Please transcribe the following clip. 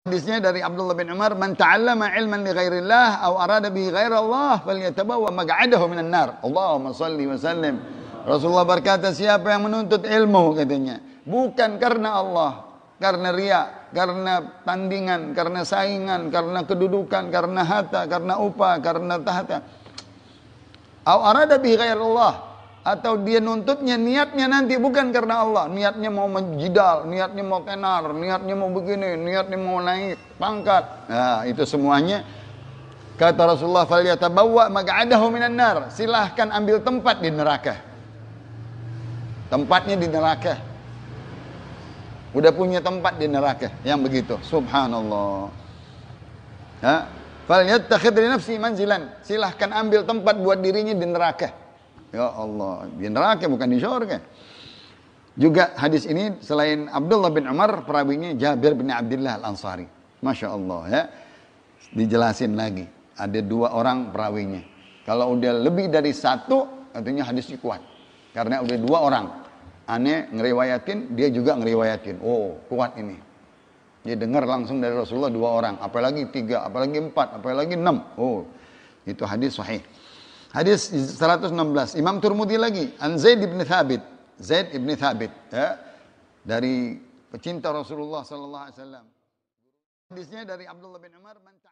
Hadisnya dari Abdullah bin Umar, "Man ta'allama ilman li ghairillah aw arada bihi ghairallah falyatabawwa maq'adahu minan nar." Allahumma shalli wa sallim. Rasulullah berkata, siapa yang menuntut ilmu katanya, bukan karena Allah, karena ria, karena tandingan, karena saingan, karena kedudukan, karena harta, karena upah, karena tahta. Aw arada bihi ghairallah atau dia nuntutnya niatnya nanti bukan karena Allah niatnya mau menjidal niatnya mau kenar niatnya mau begini niatnya mau naik pangkat nah itu semuanya kata Rasulullah maka ada huminan nar silahkan ambil tempat di neraka tempatnya di neraka udah punya tempat di neraka yang begitu subhanallah ha falyattakhidh li nafsi manzilan silahkan ambil tempat buat dirinya di neraka Ya Allah, di neraka bukan di syurga. Juga hadis ini selain Abdullah bin Umar, perawinya Jabir bin Abdullah Al-Ansari. Masya Allah ya. Dijelasin lagi. Ada dua orang perawinya. Kalau udah lebih dari satu, artinya hadisnya kuat. Karena udah dua orang. Aneh ngeriwayatin, dia juga ngeriwayatin. Oh, kuat ini. Dia dengar langsung dari Rasulullah dua orang. Apalagi tiga, apalagi empat, apalagi enam. Oh, itu hadis sahih. Hadis 116. Imam Turmudi lagi. An Zaid ibn Thabit. Zaid ibn Thabit. Ya. Dari pecinta Rasulullah Sallallahu Alaihi Wasallam. Hadisnya dari Abdullah bin Umar.